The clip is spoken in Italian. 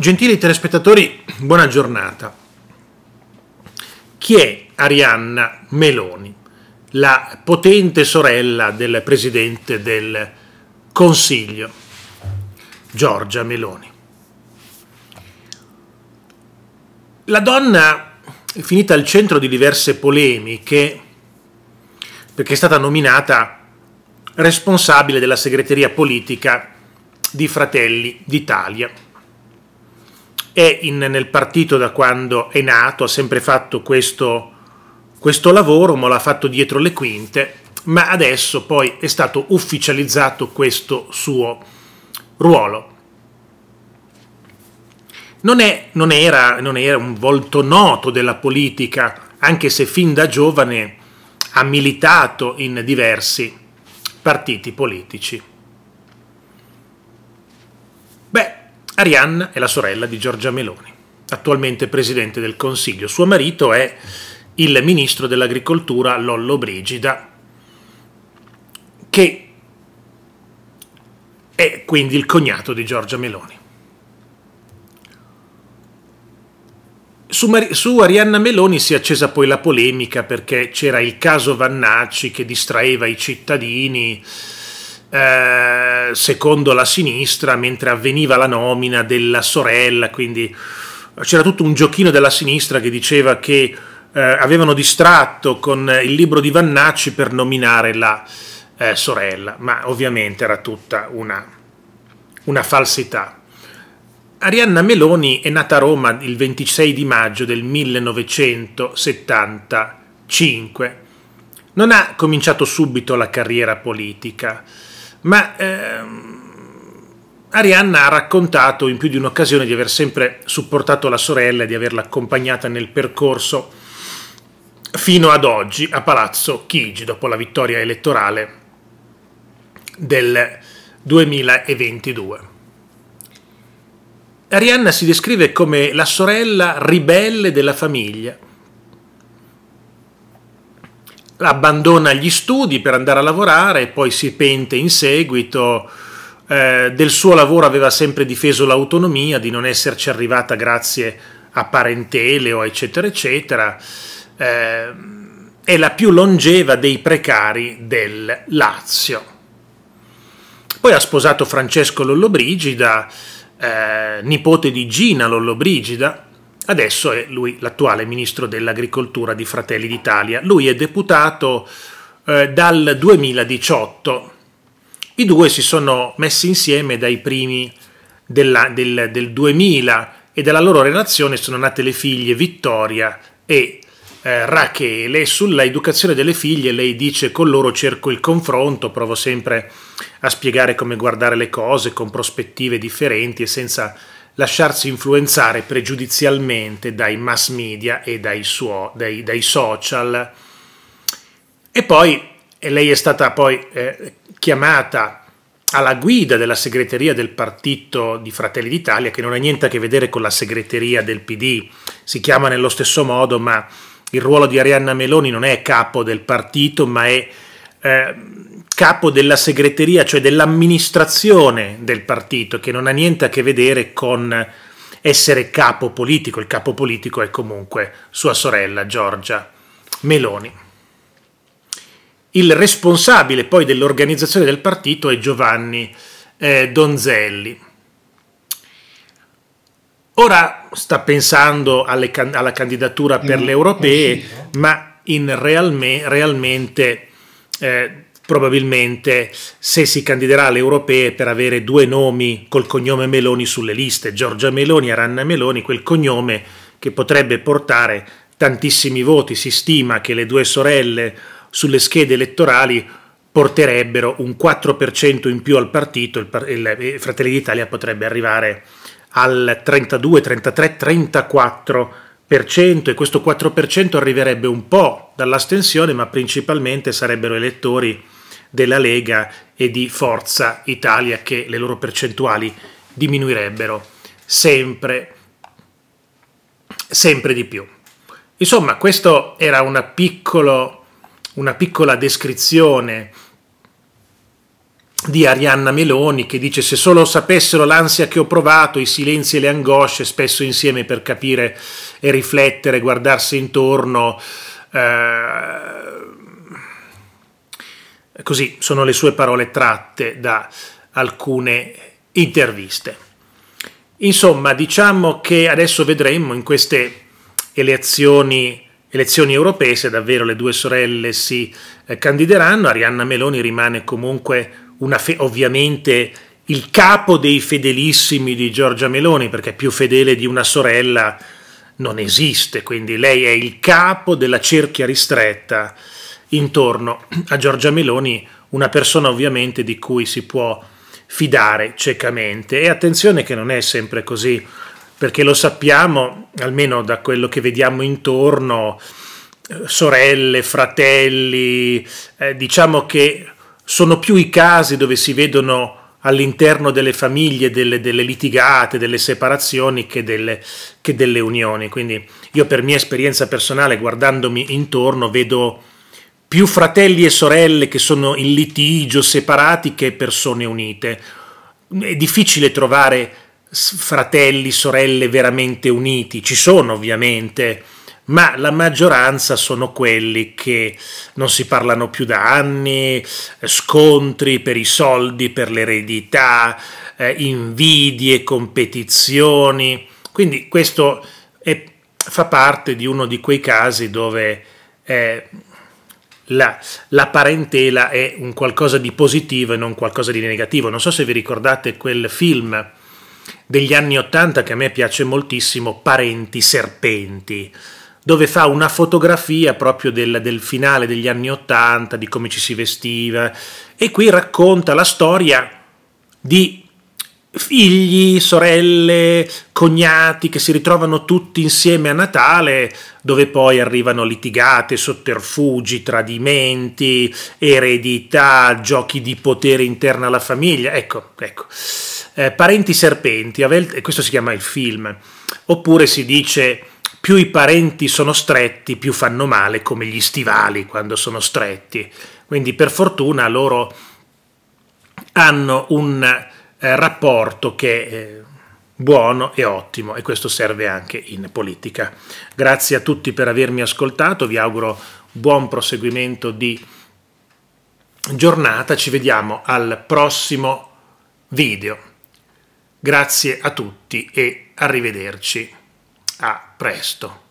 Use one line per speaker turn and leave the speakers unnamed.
Gentili telespettatori, buona giornata. Chi è Arianna Meloni, la potente sorella del presidente del Consiglio, Giorgia Meloni? La donna è finita al centro di diverse polemiche perché è stata nominata responsabile della segreteria politica di Fratelli d'Italia è in, nel partito da quando è nato, ha sempre fatto questo, questo lavoro, ma l'ha fatto dietro le quinte, ma adesso poi è stato ufficializzato questo suo ruolo. Non, è, non, era, non era un volto noto della politica, anche se fin da giovane ha militato in diversi partiti politici. Arianna è la sorella di Giorgia Meloni, attualmente presidente del Consiglio. Suo marito è il ministro dell'agricoltura Lollo Brigida, che è quindi il cognato di Giorgia Meloni. Su, Mar- su, Arianna Meloni si è accesa poi la polemica perché c'era il caso Vannacci che distraeva i cittadini eh, secondo la sinistra mentre avveniva la nomina della sorella, quindi c'era tutto un giochino della sinistra che diceva che eh, avevano distratto con il libro di Vannacci per nominare la eh, sorella, ma ovviamente era tutta una, una falsità. Arianna Meloni è nata a Roma il 26 di maggio del 1975. Non ha cominciato subito la carriera politica ma ehm, Arianna ha raccontato in più di un'occasione di aver sempre supportato la sorella e di averla accompagnata nel percorso fino ad oggi a Palazzo Chigi, dopo la vittoria elettorale del 2022. Arianna si descrive come la sorella ribelle della famiglia, abbandona gli studi per andare a lavorare e poi si pente in seguito. Eh, del suo lavoro aveva sempre difeso l'autonomia, di non esserci arrivata grazie a parentele o eccetera eccetera. Eh, è la più longeva dei precari del Lazio. Poi ha sposato Francesco Lollobrigida, eh, nipote di Gina Lollobrigida, Adesso è lui l'attuale ministro dell'agricoltura di Fratelli d'Italia. Lui è deputato eh, dal 2018. I due si sono messi insieme dai primi della, del, del, 2000 e dalla loro relazione sono nate le figlie Vittoria e eh, Rachele. Sulla educazione delle figlie lei dice con loro cerco il confronto, provo sempre a spiegare come guardare le cose con prospettive differenti e senza lasciarsi influenzare pregiudizialmente dai mass media e dai, suo, dai, dai social. E poi e lei è stata poi eh, chiamata alla guida della segreteria del partito di Fratelli d'Italia, che non ha niente a che vedere con la segreteria del PD, si chiama nello stesso modo, ma il ruolo di Arianna Meloni non è capo del partito, ma è eh, capo della segreteria, cioè dell'amministrazione del partito, che non ha niente a che vedere con essere capo politico. Il capo politico è comunque sua sorella Giorgia Meloni. Il responsabile poi dell'organizzazione del partito è Giovanni eh, Donzelli. Ora sta pensando can alla candidatura per mm, le europee, mm, ma in realme realmente eh, probabilmente se si candiderà alle europee per avere due nomi col cognome Meloni sulle liste, Giorgia Meloni e Aranna Meloni, quel cognome che potrebbe portare tantissimi voti, si stima che le due sorelle sulle schede elettorali porterebbero un 4% in più al partito, il, eh, Fratelli d'Italia potrebbe arrivare al 32, 33, 34 e questo 4% arriverebbe un po' dall'astensione, ma principalmente sarebbero elettori della Lega e di Forza Italia che le loro percentuali diminuirebbero sempre, sempre di più. Insomma, questa era una, piccolo, una piccola descrizione di Arianna Meloni che dice se solo sapessero l'ansia che ho provato, i silenzi e le angosce, spesso insieme per capire e riflettere, guardarsi intorno, eh, eh, così sono le sue parole tratte da alcune interviste. Insomma, diciamo che adesso vedremo in queste elezioni, elezioni europee se davvero le due sorelle si eh, candideranno. Arianna Meloni rimane comunque fe- ovviamente il capo dei fedelissimi di Giorgia Meloni, perché più fedele di una sorella non esiste, quindi lei è il capo della cerchia ristretta intorno a Giorgia Meloni, una persona ovviamente di cui si può fidare ciecamente. E attenzione che non è sempre così, perché lo sappiamo, almeno da quello che vediamo intorno, eh, sorelle, fratelli, eh, diciamo che sono più i casi dove si vedono all'interno delle famiglie delle, delle litigate, delle separazioni che delle, che delle unioni. Quindi io per mia esperienza personale, guardandomi intorno, vedo più fratelli e sorelle che sono in litigio separati che persone unite. È difficile trovare fratelli, sorelle veramente uniti, ci sono ovviamente, ma la maggioranza sono quelli che non si parlano più da anni, scontri per i soldi, per l'eredità, eh, invidie, competizioni. Quindi questo è, fa parte di uno di quei casi dove eh, la, la, parentela è un qualcosa di positivo e non qualcosa di negativo. Non so se vi ricordate quel film degli anni Ottanta che a me piace moltissimo, Parenti Serpenti, dove fa una fotografia proprio del, del finale degli anni Ottanta, di come ci si vestiva, e qui racconta la storia di figli, sorelle, cognati che si ritrovano tutti insieme a Natale, dove poi arrivano litigate, sotterfugi, tradimenti, eredità, giochi di potere interna alla famiglia. Ecco, ecco. Eh, parenti serpenti, questo si chiama il film. Oppure si dice più i parenti sono stretti, più fanno male come gli stivali quando sono stretti. Quindi per fortuna loro hanno un eh, rapporto che è eh, buono e ottimo e questo serve anche in politica. Grazie a tutti per avermi ascoltato, vi auguro buon proseguimento di giornata, ci vediamo al prossimo video. Grazie a tutti e arrivederci. A presto.